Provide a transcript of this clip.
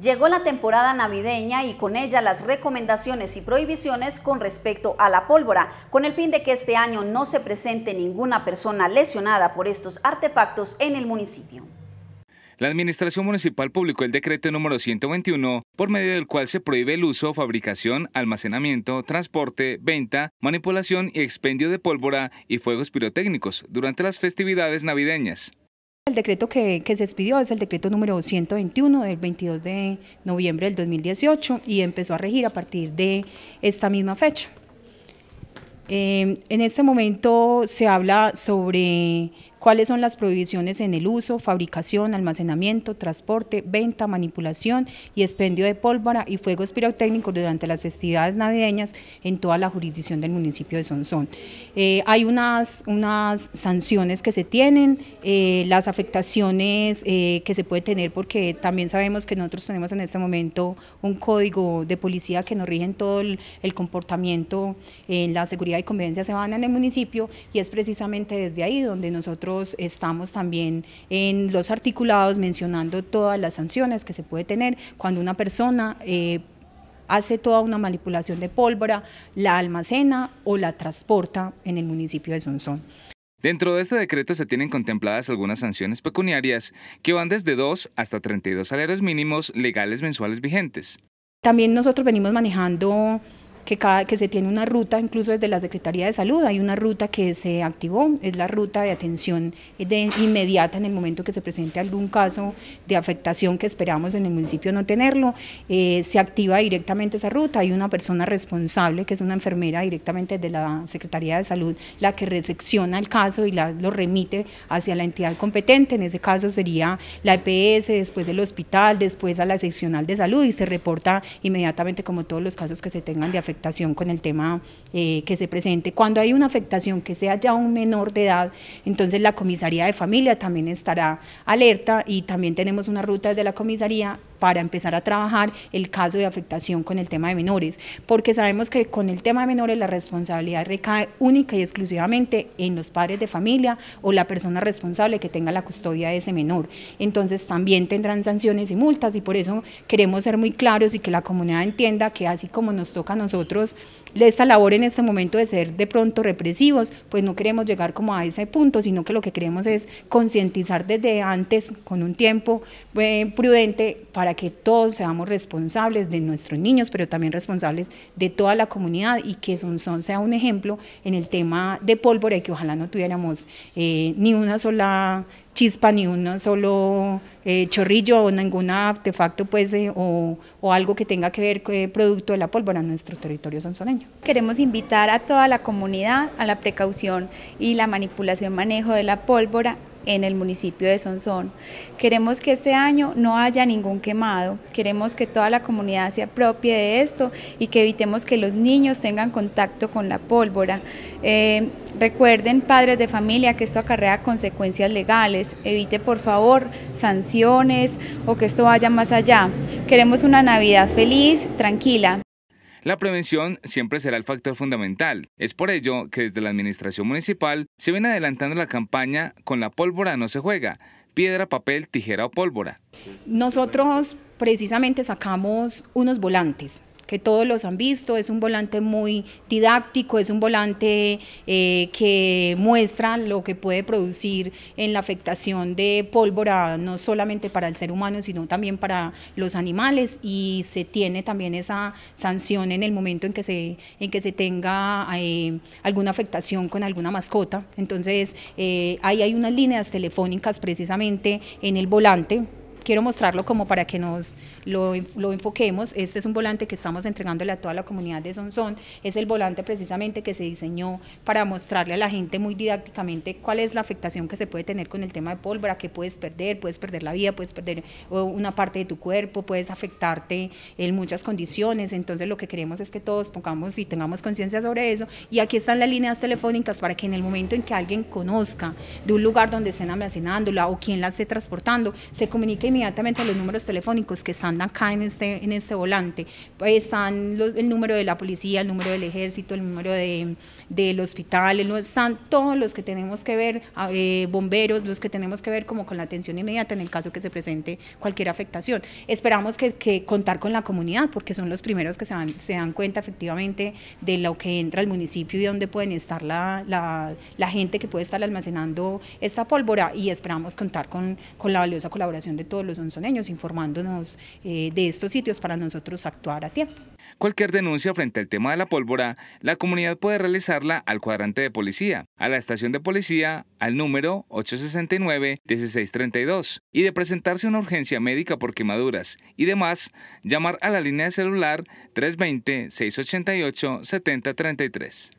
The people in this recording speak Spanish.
Llegó la temporada navideña y con ella las recomendaciones y prohibiciones con respecto a la pólvora, con el fin de que este año no se presente ninguna persona lesionada por estos artefactos en el municipio. La Administración Municipal publicó el decreto número 121, por medio del cual se prohíbe el uso, fabricación, almacenamiento, transporte, venta, manipulación y expendio de pólvora y fuegos pirotécnicos durante las festividades navideñas. El decreto que, se expidió es el decreto número 121 del 22 de noviembre del 2018 y empezó a regir a partir de esta misma fecha. Eh, en este momento se habla sobre cuáles son las prohibiciones en el uso, fabricación, almacenamiento, transporte, venta, manipulación y expendio de pólvora y fuegos pirotécnicos durante las festividades navideñas en toda la jurisdicción del municipio de Sonsón. Eh, hay unas, unas sanciones que se tienen, eh, las afectaciones eh, que se puede tener porque también sabemos que nosotros tenemos en este momento un código de policía que nos rige en todo el, comportamiento en la seguridad y convivencia se van en el municipio y es precisamente desde ahí donde nosotros estamos también en los articulados mencionando todas las sanciones que se puede tener cuando una persona eh, hace toda una manipulación de pólvora, la almacena o la transporta en el municipio de Sonsón. Dentro de este decreto se tienen contempladas algunas sanciones pecuniarias que van desde 2 hasta 32 salarios mínimos legales mensuales vigentes. También nosotros venimos manejando que, que se tiene una ruta, incluso desde la Secretaría de Salud, hay una ruta que se activó, es la ruta de atención inmediata en el momento que se presente algún caso de afectación que esperamos en el municipio no tenerlo, eh, se activa directamente esa ruta, hay una persona responsable que es una enfermera directamente de la Secretaría de Salud, la que recepciona el caso y lo remite hacia la entidad competente, en ese caso sería la EPS, después el hospital, después a la seccional de salud y se reporta inmediatamente como todos los casos que se tengan de afectación afectación con el tema eh, que se presente. Cuando hay una afectación que sea ya un menor de edad, entonces la comisaría de familia también estará alerta y también tenemos una ruta desde la comisaría para empezar a trabajar el caso de afectación con el tema de menores, porque sabemos que con el tema de menores la responsabilidad recae única y exclusivamente en los padres de familia o la persona responsable que tenga la custodia de ese menor. Entonces también tendrán sanciones y multas y por eso queremos ser muy claros y que la comunidad entienda que así como nos toca a nosotros esta labor en este momento de ser de pronto represivos, pues no queremos llegar como a ese punto, sino que lo que queremos es concientizar desde antes con un tiempo eh, prudente para para que todos seamos responsables de nuestros niños, pero también responsables de toda la comunidad y que son sea un ejemplo en el tema de pólvora y que ojalá no tuviéramos eh, ni una sola chispa, ni un solo eh, chorrillo o ningún artefacto pues, eh, o, algo que tenga que ver con el producto de la pólvora en nuestro territorio sonsoneño. Queremos invitar a toda la comunidad a la precaución y la manipulación, manejo de la pólvora en el municipio de Sonsón. Queremos que este año no haya ningún quemado, queremos que toda la comunidad se apropie de esto y que evitemos que los niños tengan contacto con la pólvora. Eh, recuerden, padres de familia, que esto acarrea consecuencias legales. Evite, por favor, sanciones o que esto vaya más allá. Queremos una Navidad feliz, tranquila. La prevención siempre será el factor fundamental. Es por ello que desde la Administración Municipal se viene adelantando la campaña Con la pólvora no se juega, piedra, papel, tijera o pólvora. Nosotros precisamente sacamos unos volantes que todos los han visto, es un volante muy didáctico, es un volante eh, que muestra lo que puede producir en la afectación de pólvora, no solamente para el ser humano, sino también para los animales y se tiene también esa sanción en el momento en que se, en que se tenga eh, alguna afectación con alguna mascota. Entonces, eh, ahí hay unas líneas telefónicas precisamente en el volante quiero mostrarlo como para que nos lo, lo, enfoquemos. Este es un volante que estamos entregándole a toda la comunidad de Zonzón, Es el volante precisamente que se diseñó para mostrarle a la gente muy didácticamente cuál es la afectación que se puede tener con el tema de pólvora, que puedes perder, puedes perder la vida, puedes perder una parte de tu cuerpo, puedes afectarte en muchas condiciones. Entonces lo que queremos es que todos pongamos y tengamos conciencia sobre eso. Y aquí están las líneas telefónicas para que en el momento en que alguien conozca de un lugar donde estén almacenándola o quien la esté transportando, se comunique inmediatamente los números telefónicos que están acá en este, en este volante. Pues están el número de la policía, el número del ejército, el número de, del hospital, están todos los que tenemos que ver, ah, eh, bomberos, los que tenemos que ver como con la atención inmediata en el caso que se presente cualquier afectación. Esperamos que, contar con la comunidad porque son los primeros que se, se dan cuenta efectivamente de lo que entra al municipio y dónde pueden estar la, la gente que puede estar almacenando esta pólvora y esperamos contar con, con la valiosa colaboración de todos los onzoneños, informándonos eh, de estos sitios para nosotros actuar a tiempo. Cualquier denuncia frente al tema de la pólvora, la comunidad puede realizarla al cuadrante de policía, a la estación de policía, al número 869-1632 y de presentarse una urgencia médica por quemaduras y demás, llamar a la línea de celular 320-688-7033.